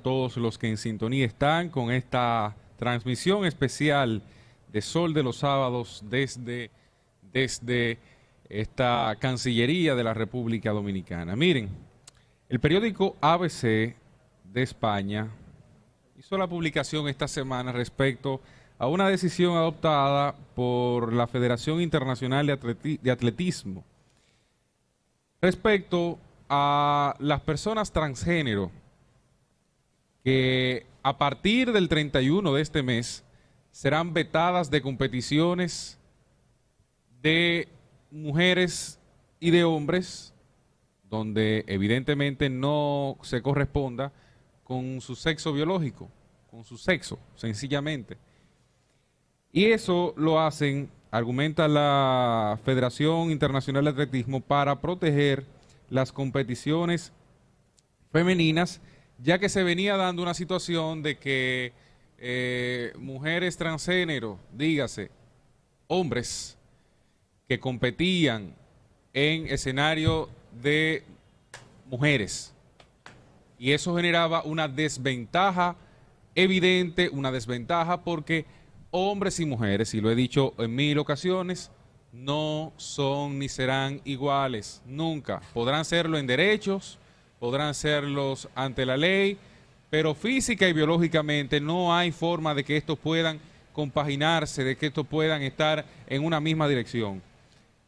todos los que en sintonía están con esta transmisión especial de Sol de los Sábados desde, desde esta Cancillería de la República Dominicana. Miren, el periódico ABC de España hizo la publicación esta semana respecto a una decisión adoptada por la Federación Internacional de, de Atletismo respecto a las personas transgénero que a partir del 31 de este mes serán vetadas de competiciones de mujeres y de hombres, donde evidentemente no se corresponda con su sexo biológico, con su sexo, sencillamente. Y eso lo hacen, argumenta la Federación Internacional de Atletismo, para proteger las competiciones femeninas ya que se venía dando una situación de que eh, mujeres transgénero, dígase, hombres que competían en escenario de mujeres. Y eso generaba una desventaja evidente, una desventaja porque hombres y mujeres, y lo he dicho en mil ocasiones, no son ni serán iguales, nunca. Podrán serlo en derechos, podrán serlos ante la ley, pero física y biológicamente no hay forma de que estos puedan compaginarse, de que estos puedan estar en una misma dirección.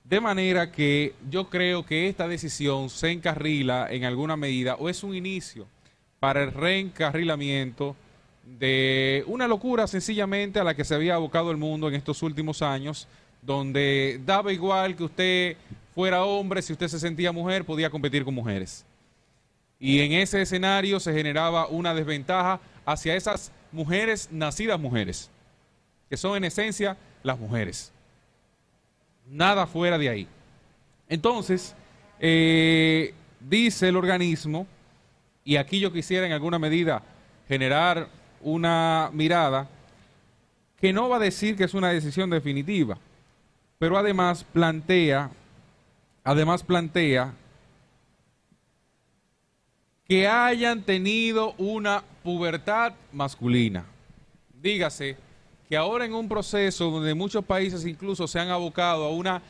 De manera que yo creo que esta decisión se encarrila en alguna medida o es un inicio para el reencarrilamiento de una locura sencillamente a la que se había abocado el mundo en estos últimos años, donde daba igual que usted fuera hombre, si usted se sentía mujer, podía competir con mujeres. Y en ese escenario se generaba una desventaja hacia esas mujeres nacidas mujeres, que son en esencia las mujeres. Nada fuera de ahí. Entonces, eh, dice el organismo, y aquí yo quisiera en alguna medida generar una mirada, que no va a decir que es una decisión definitiva, pero además plantea, además plantea que hayan tenido una pubertad masculina. Dígase que ahora en un proceso donde muchos países incluso se han abocado a una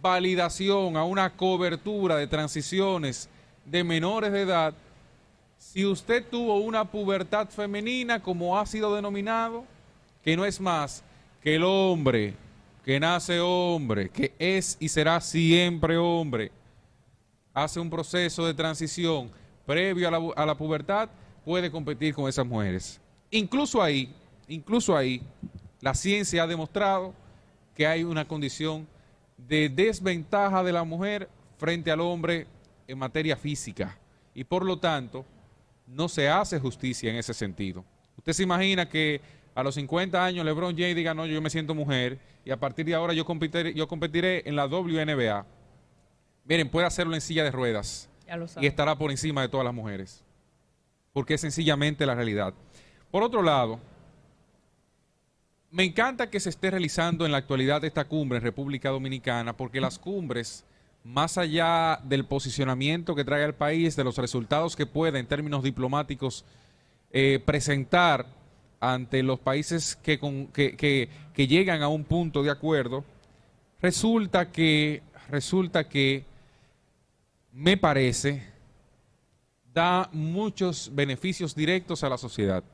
validación, a una cobertura de transiciones de menores de edad, si usted tuvo una pubertad femenina, como ha sido denominado, que no es más que el hombre que nace hombre, que es y será siempre hombre, hace un proceso de transición previo a la, pubertad, puede competir con esas mujeres. Incluso ahí, incluso ahí, la ciencia ha demostrado que hay una condición de desventaja de la mujer frente al hombre en materia física. Y por lo tanto, no se hace justicia en ese sentido. Usted se imagina que a los 50 años LeBron James diga, no, yo me siento mujer y a partir de ahora yo competiré, yo competiré en la WNBA. Miren, puede hacerlo en silla de ruedas y estará por encima de todas las mujeres. Porque es sencillamente la realidad. Por otro lado, me encanta que se esté realizando en la actualidad esta cumbre en República Dominicana, porque las cumbres, más allá del posicionamiento que trae el país, de los resultados que puede en términos diplomáticos eh, presentar ante los países que, que llegan a un punto de acuerdo, resulta que, resulta que me parece, da muchos beneficios directos a la sociedad.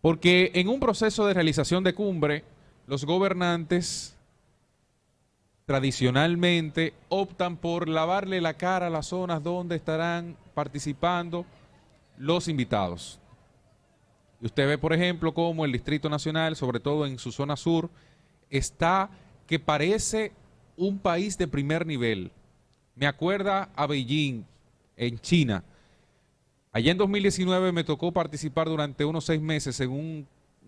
Porque en un proceso de realización de cumbre, los gobernantes tradicionalmente optan por lavarle la cara a las zonas donde estarán participando los invitados. Y usted ve, por ejemplo, cómo el Distrito Nacional, sobre todo en su zona sur, está que parece un país de primer nivel me acuerda a Beijing, en China. Allá en 2019 me tocó participar durante unos seis meses en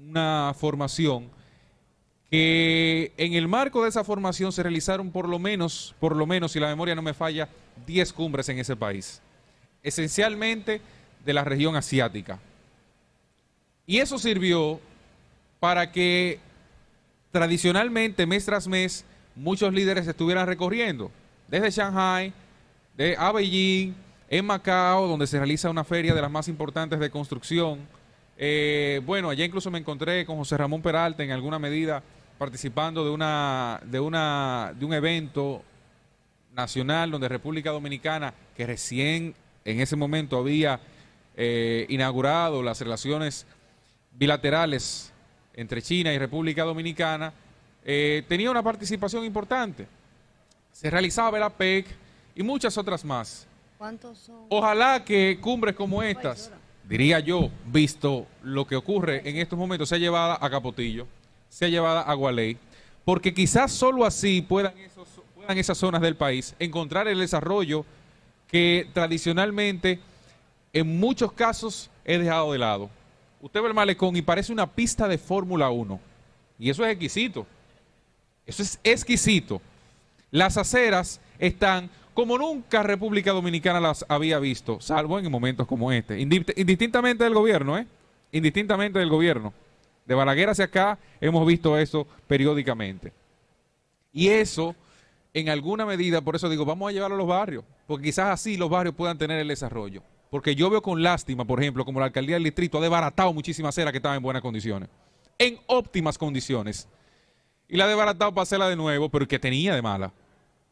una formación que en el marco de esa formación se realizaron por lo menos, por lo menos, si la memoria no me falla, 10 cumbres en ese país, esencialmente de la región asiática. Y eso sirvió para que tradicionalmente mes tras mes muchos líderes estuvieran recorriendo desde Shanghai, de, a Beijing, en Macao, donde se realiza una feria de las más importantes de construcción. Eh, bueno, allá incluso me encontré con José Ramón Peralta en alguna medida participando de, una, de, una, de un evento nacional donde República Dominicana, que recién en ese momento había eh, inaugurado las relaciones bilaterales entre China y República Dominicana, eh, tenía una participación importante se realizaba Verapec y muchas otras más. ¿Cuántos son? Ojalá que cumbres como estas, diría yo, visto lo que ocurre en estos momentos, sea llevada a Capotillo, ha llevada a Gualey, porque quizás solo así puedan, puedan esas zonas del país encontrar el desarrollo que tradicionalmente en muchos casos he dejado de lado. Usted ve el malecón y parece una pista de Fórmula 1. Y eso es exquisito. Eso es exquisito. Las aceras están como nunca República Dominicana las había visto, salvo en momentos como este. Indistintamente del gobierno, ¿eh? Indistintamente del gobierno. De Balaguer hacia acá hemos visto eso periódicamente. Y eso, en alguna medida, por eso digo, vamos a llevarlo a los barrios, porque quizás así los barrios puedan tener el desarrollo. Porque yo veo con lástima, por ejemplo, como la alcaldía del distrito ha desbaratado muchísimas acera que estaba en buenas condiciones, en óptimas condiciones. Y la ha desbaratado para hacerla de nuevo, pero que tenía de mala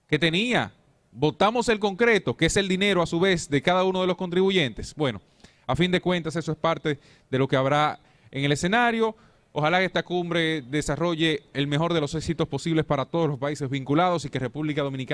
que tenía. Votamos el concreto, que es el dinero a su vez de cada uno de los contribuyentes. Bueno, a fin de cuentas eso es parte de lo que habrá en el escenario. Ojalá que esta cumbre desarrolle el mejor de los éxitos posibles para todos los países vinculados y que República Dominicana...